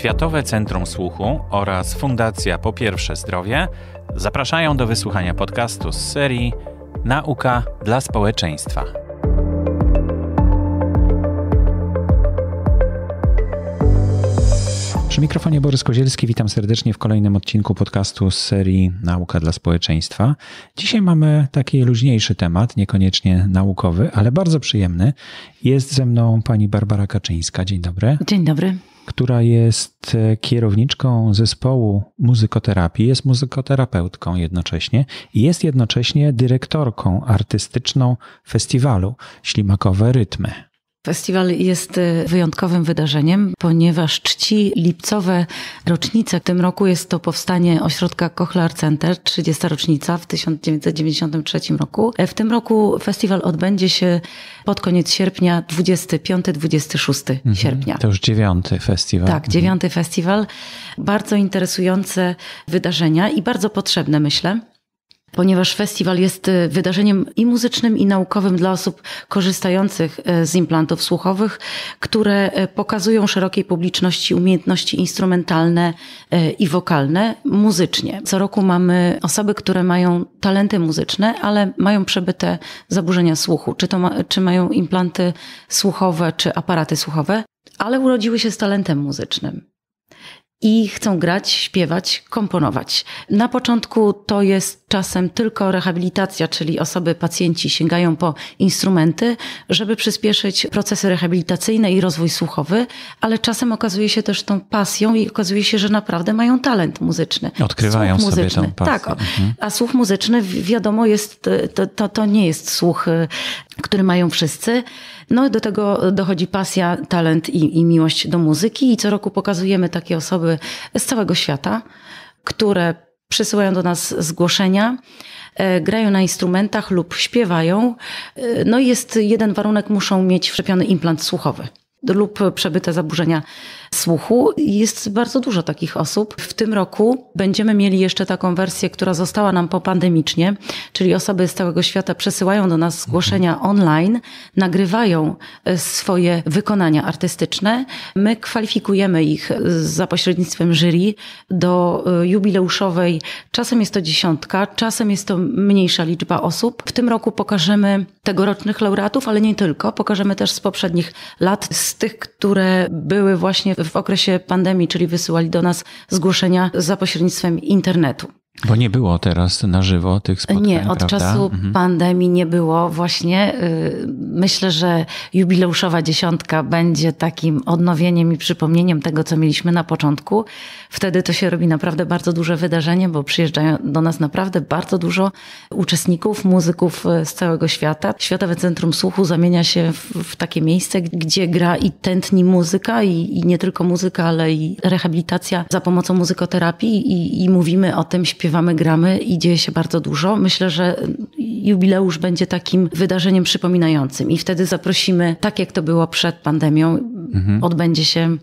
Światowe Centrum Słuchu oraz Fundacja Po Pierwsze Zdrowie zapraszają do wysłuchania podcastu z serii Nauka dla społeczeństwa. Przy mikrofonie Borys Kozielski, witam serdecznie w kolejnym odcinku podcastu z serii Nauka dla Społeczeństwa. Dzisiaj mamy taki luźniejszy temat, niekoniecznie naukowy, ale bardzo przyjemny. Jest ze mną pani Barbara Kaczyńska. Dzień dobry. Dzień dobry która jest e, kierowniczką zespołu muzykoterapii, jest muzykoterapeutką jednocześnie i jest jednocześnie dyrektorką artystyczną festiwalu Ślimakowe Rytmy. Festiwal jest y, wyjątkowym wydarzeniem, ponieważ czci lipcowe rocznice. W tym roku jest to powstanie ośrodka Kochlar Center, 30. rocznica w 1993 roku. E, w tym roku festiwal odbędzie się pod koniec sierpnia, 25-26 mhm, sierpnia. To już dziewiąty festiwal. Tak, mhm. dziewiąty mhm. festiwal. Bardzo interesujące wydarzenia i bardzo potrzebne, myślę ponieważ festiwal jest y, wydarzeniem i muzycznym, i naukowym dla osób korzystających y, z implantów słuchowych, które y, pokazują szerokiej publiczności umiejętności instrumentalne i wokalne muzycznie. Co roku mamy osoby, które mają talenty muzyczne, ale mają przebyte zaburzenia słuchu, czy, to ma, czy mają implanty słuchowe, czy aparaty słuchowe, ale urodziły się z talentem muzycznym i chcą grać, śpiewać, komponować. Na początku to jest czasem tylko rehabilitacja, czyli osoby, pacjenci sięgają po instrumenty, żeby przyspieszyć procesy rehabilitacyjne i rozwój słuchowy, ale czasem okazuje się też tą pasją i okazuje się, że naprawdę mają talent muzyczny. Odkrywają słuch muzyczny. sobie pasję. Tak, mhm. a słuch muzyczny wiadomo jest, y, to, to, to nie jest słuch, y, który mają wszyscy. No do tego dochodzi pasja, talent i, i miłość do muzyki i co roku pokazujemy takie osoby z całego świata, które przysyłają do nas zgłoszenia, e, grają na instrumentach lub śpiewają. E, no i jest jeden warunek, muszą mieć wszczepiony implant słuchowy lub przebyte zaburzenia słuchu. Jest bardzo dużo takich osób. W tym roku będziemy mieli jeszcze taką wersję, która została nam popandemicznie, czyli osoby z całego świata przesyłają do nas zgłoszenia online, nagrywają e, swoje wykonania artystyczne. My kwalifikujemy ich e, za pośrednictwem jury do e, jubileuszowej. Czasem jest to dziesiątka, czasem jest to mniejsza liczba osób. W tym roku pokażemy tegorocznych laureatów, ale nie tylko. Pokażemy też z poprzednich lat, z tych, które były właśnie w okresie pandemii, czyli wysyłali do nas zgłoszenia za pośrednictwem internetu. Bo nie było teraz na żywo tych spotkań. Nie, od prawda? czasu mhm. pandemii nie było właśnie. Y, myślę, że jubileuszowa dziesiątka będzie takim odnowieniem i przypomnieniem tego, co mieliśmy na początku. Wtedy to się robi naprawdę bardzo duże wydarzenie, bo przyjeżdżają do nas naprawdę bardzo dużo uczestników, muzyków y, z całego świata. Światowe Centrum Słuchu zamienia się w, w takie miejsce, gdzie gra i tętni muzyka, i, i, nie tylko muzyka, ale i rehabilitacja za pomocą muzykoterapii, i, i mówimy o tym, śpiewamy, gramy i dzieje się bardzo dużo. Myślę, że jubileusz będzie takim wydarzeniem przypominającym i wtedy zaprosimy, tak jak to było przed pandemią, mhm. odbędzie się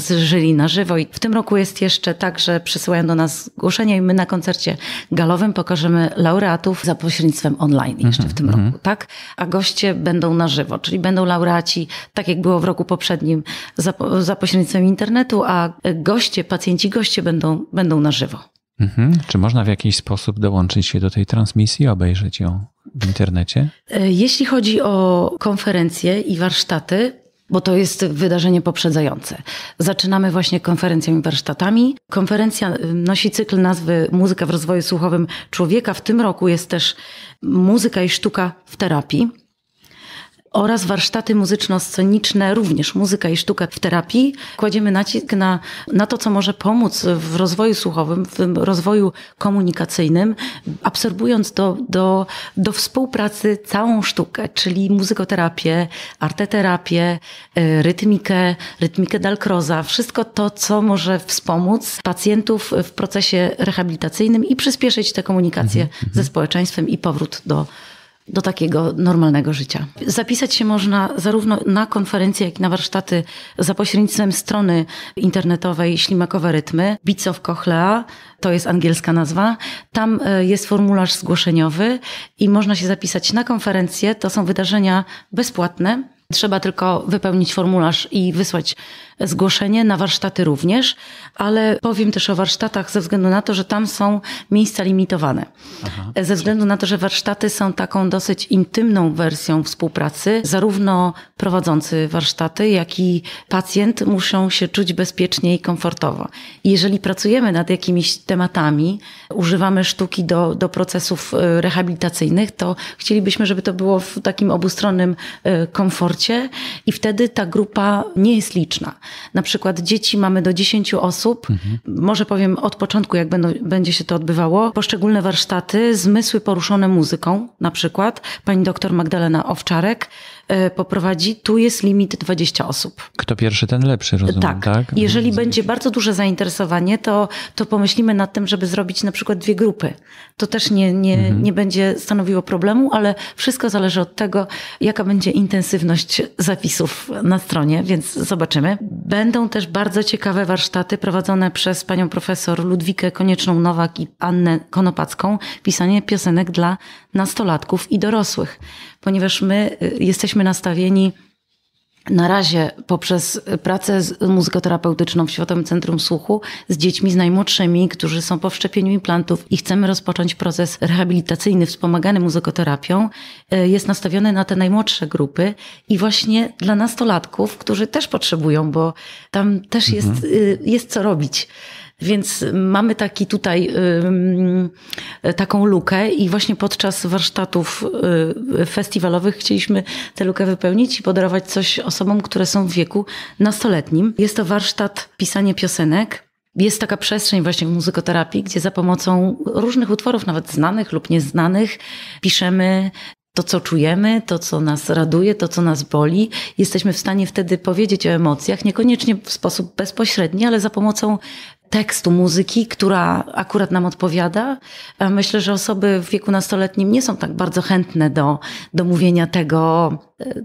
z żyli na żywo. I w tym roku jest jeszcze tak, że przysyłają do nas zgłoszenia i my na koncercie galowym pokażemy laureatów za pośrednictwem online jeszcze mhm, w tym mhm. roku, tak? A goście będą na żywo, czyli będą laureaci, tak jak było w roku poprzednim, za, za pośrednictwem internetu, a goście, pacjenci goście będą, będą na żywo. Mhm. Czy można w jakiś sposób dołączyć się do tej transmisji, obejrzeć ją w internecie? E, jeśli chodzi o konferencje i warsztaty, bo to jest wydarzenie poprzedzające. Zaczynamy właśnie konferencjami warsztatami. Konferencja e, nosi cykl nazwy Muzyka w rozwoju słuchowym człowieka. W tym roku jest też muzyka i sztuka w terapii oraz warsztaty muzyczno-sceniczne, również muzyka i sztuka w terapii. Kładziemy nacisk na, na to, co może pomóc w rozwoju słuchowym, w rozwoju komunikacyjnym, absorbując do, do, do współpracy całą sztukę, czyli muzykoterapię, arteterapię, e, rytmikę, rytmikę Dalkroza, wszystko to, co może wspomóc pacjentów w procesie rehabilitacyjnym i przyspieszyć tę komunikację mhm, mhm. ze społeczeństwem i powrót do do takiego normalnego życia. Zapisać się można zarówno na konferencje, jak i na warsztaty za pośrednictwem strony internetowej Ślimakowe Rytmy, Beats of Cochlea, to jest angielska nazwa. Tam e, jest formularz zgłoszeniowy i można się zapisać na konferencje. To są wydarzenia bezpłatne. Trzeba tylko wypełnić formularz i wysłać zgłoszenie, na warsztaty również, ale powiem też o warsztatach ze względu na to, że tam są miejsca limitowane. Aha. Ze względu na to, że warsztaty są taką dosyć intymną wersją współpracy, zarówno prowadzący warsztaty, jak i pacjent muszą się czuć bezpiecznie i komfortowo. jeżeli pracujemy nad jakimiś tematami, używamy sztuki do, do procesów e, rehabilitacyjnych, to chcielibyśmy, żeby to było w takim obustronnym e, komforcie i wtedy ta grupa nie jest liczna na przykład dzieci mamy do 10 osób. Mhm. Może powiem od początku, jak będą, będzie się to odbywało. Poszczególne warsztaty, zmysły poruszone muzyką na przykład. Pani doktor Magdalena Owczarek E, poprowadzi, tu jest limit 20 osób. Kto pierwszy, ten lepszy, rozumiem, tak? tak? Jeżeli mhm. będzie bardzo duże zainteresowanie, to, to pomyślimy nad tym, żeby zrobić na przykład dwie grupy. To też nie, nie, mhm. nie będzie stanowiło problemu, ale wszystko zależy od tego, jaka będzie intensywność zapisów na stronie, więc zobaczymy. Będą też bardzo ciekawe warsztaty prowadzone przez panią profesor Ludwikę Konieczną-Nowak i Annę Konopacką, pisanie piosenek dla nastolatków i dorosłych ponieważ my y, jesteśmy nastawieni na razie poprzez pracę muzykoterapeutyczną w Światowym Centrum Słuchu z dziećmi z najmłodszymi, którzy są po wszczepieniu implantów i chcemy rozpocząć proces rehabilitacyjny wspomagany muzykoterapią, y, jest nastawiony na te najmłodsze grupy i właśnie dla nastolatków, którzy też potrzebują, bo tam też mhm. jest, y, jest co robić. Więc mamy taki tutaj taką lukę i właśnie podczas warsztatów y, festiwalowych chcieliśmy tę lukę wypełnić i podarować coś osobom, które są w wieku nastoletnim. Jest to warsztat pisanie piosenek. Jest taka przestrzeń właśnie w muzykoterapii, gdzie za pomocą różnych utworów, nawet znanych lub nieznanych, piszemy to, co czujemy, to, co nas raduje, to, co nas boli. Jesteśmy w stanie wtedy powiedzieć o emocjach, niekoniecznie w sposób bezpośredni, ale za pomocą tekstu, muzyki, która akurat nam odpowiada. Myślę, że osoby w wieku nastoletnim nie są tak bardzo chętne do, do mówienia tego,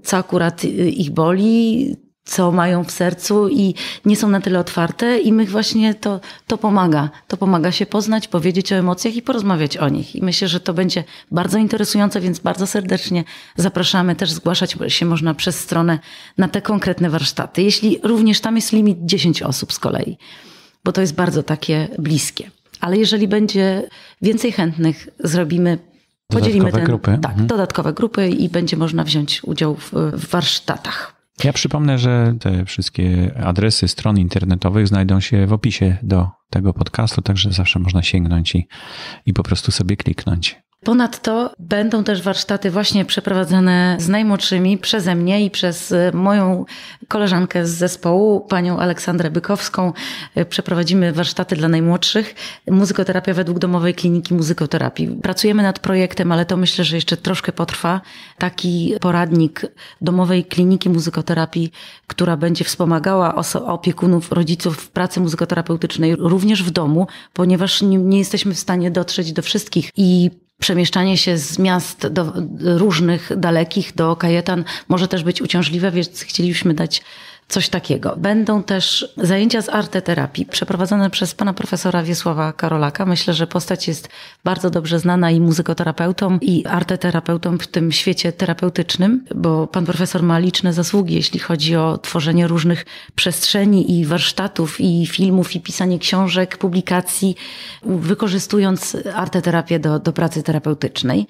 co akurat ich boli, co mają w sercu i nie są na tyle otwarte i my właśnie to, to pomaga. To pomaga się poznać, powiedzieć o emocjach i porozmawiać o nich. I myślę, że to będzie bardzo interesujące, więc bardzo serdecznie zapraszamy. Też zgłaszać się można przez stronę na te konkretne warsztaty. Jeśli również tam jest limit 10 osób z kolei bo to jest bardzo takie bliskie. Ale jeżeli będzie więcej chętnych, zrobimy Podzielimy ten, grupy. Tak, mhm. dodatkowe grupy i będzie można wziąć udział w, w warsztatach. Ja przypomnę, że te wszystkie adresy stron internetowych znajdą się w opisie do tego podcastu, także zawsze można sięgnąć i, i po prostu sobie kliknąć. Ponadto będą też warsztaty właśnie przeprowadzane z najmłodszymi przeze mnie i przez e, moją koleżankę z zespołu, panią Aleksandrę Bykowską. E, przeprowadzimy warsztaty dla najmłodszych. Muzykoterapia według domowej kliniki muzykoterapii. Pracujemy nad projektem, ale to myślę, że jeszcze troszkę potrwa. Taki poradnik domowej kliniki muzykoterapii, która będzie wspomagała opiekunów, rodziców w pracy muzykoterapeutycznej, również w domu, ponieważ nie, nie jesteśmy w stanie dotrzeć do wszystkich i przemieszczanie się z miast do, różnych, dalekich do Kajetan może też być uciążliwe, więc chcieliśmy dać coś takiego. Będą też zajęcia z arteterapii przeprowadzone przez pana profesora Wiesława Karolaka. Myślę, że postać jest bardzo dobrze znana i muzykoterapeutom, i arteterapeutom w tym świecie terapeutycznym, bo pan profesor ma liczne zasługi, jeśli chodzi o tworzenie różnych przestrzeni i warsztatów, i filmów, i pisanie książek, publikacji, wykorzystując arteterapię do, do pracy terapeutycznej.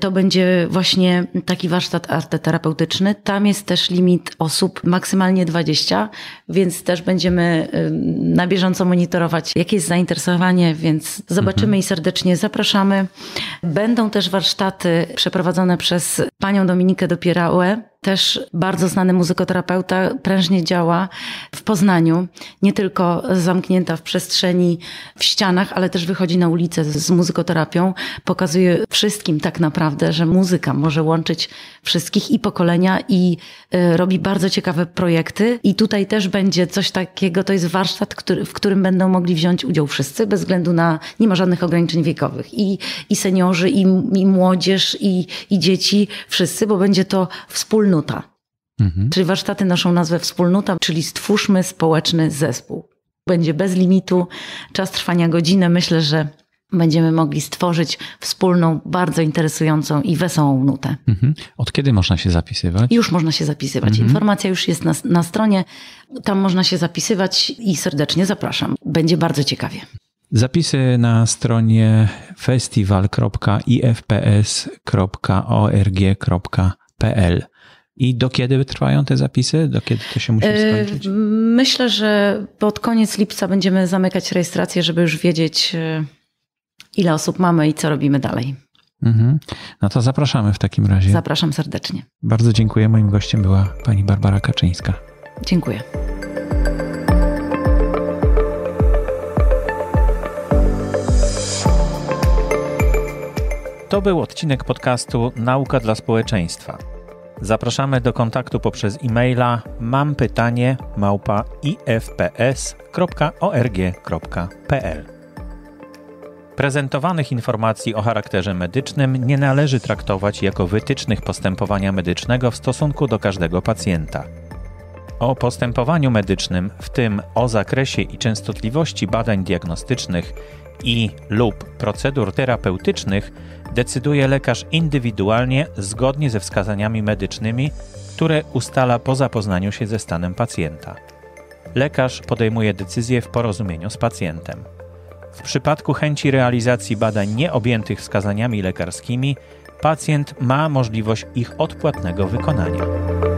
To będzie właśnie taki warsztat arteterapeutyczny. Tam jest też limit osób maksymalnie 2020, więc też będziemy na bieżąco monitorować, jakie jest zainteresowanie, więc zobaczymy mhm. i serdecznie zapraszamy. Będą też warsztaty przeprowadzone przez panią Dominikę Dopierałę, też bardzo znany muzykoterapeuta, prężnie działa w Poznaniu. Nie tylko zamknięta w przestrzeni, w ścianach, ale też wychodzi na ulicę z muzykoterapią. Pokazuje wszystkim tak naprawdę, że muzyka może łączyć wszystkich i pokolenia i y, robi bardzo ciekawe projekty. I tutaj też będzie coś takiego, to jest warsztat, który, w którym będą mogli wziąć udział wszyscy, bez względu na, nie ma żadnych ograniczeń wiekowych. I, i seniorzy, i, i młodzież, i, i dzieci, wszyscy, bo będzie to wspólne wspólnota. Mhm. Czyli warsztaty noszą nazwę wspólnota, czyli stwórzmy społeczny zespół. Będzie bez limitu, czas trwania godzinę. Myślę, że będziemy mogli stworzyć wspólną, bardzo interesującą i wesołą nutę. Mhm. Od kiedy można się zapisywać? Już można się zapisywać. Mhm. Informacja już jest na, na stronie. Tam można się zapisywać i serdecznie zapraszam. Będzie bardzo ciekawie. Zapisy na stronie festiwal.ifps.org.pl. I do kiedy trwają te zapisy? Do kiedy to się musi e, skończyć? Myślę, że pod koniec lipca będziemy zamykać rejestrację, żeby już wiedzieć, e, ile osób mamy i co robimy dalej. Mhm. No to zapraszamy w takim razie. Zapraszam serdecznie. Bardzo dziękuję. Moim gościem była pani Barbara Kaczyńska. Dziękuję. To był odcinek podcastu Nauka dla społeczeństwa. Zapraszamy do kontaktu poprzez e-maila mam pytanie ifps.org.pl. Prezentowanych informacji o charakterze medycznym nie należy traktować jako wytycznych postępowania medycznego w stosunku do każdego pacjenta. O postępowaniu medycznym, w tym o zakresie i częstotliwości badań diagnostycznych i lub procedur terapeutycznych decyduje lekarz indywidualnie zgodnie ze wskazaniami medycznymi, które ustala po zapoznaniu się ze stanem pacjenta. Lekarz podejmuje decyzję w porozumieniu z pacjentem. W przypadku chęci realizacji badań nieobjętych wskazaniami lekarskimi, pacjent ma możliwość ich odpłatnego wykonania.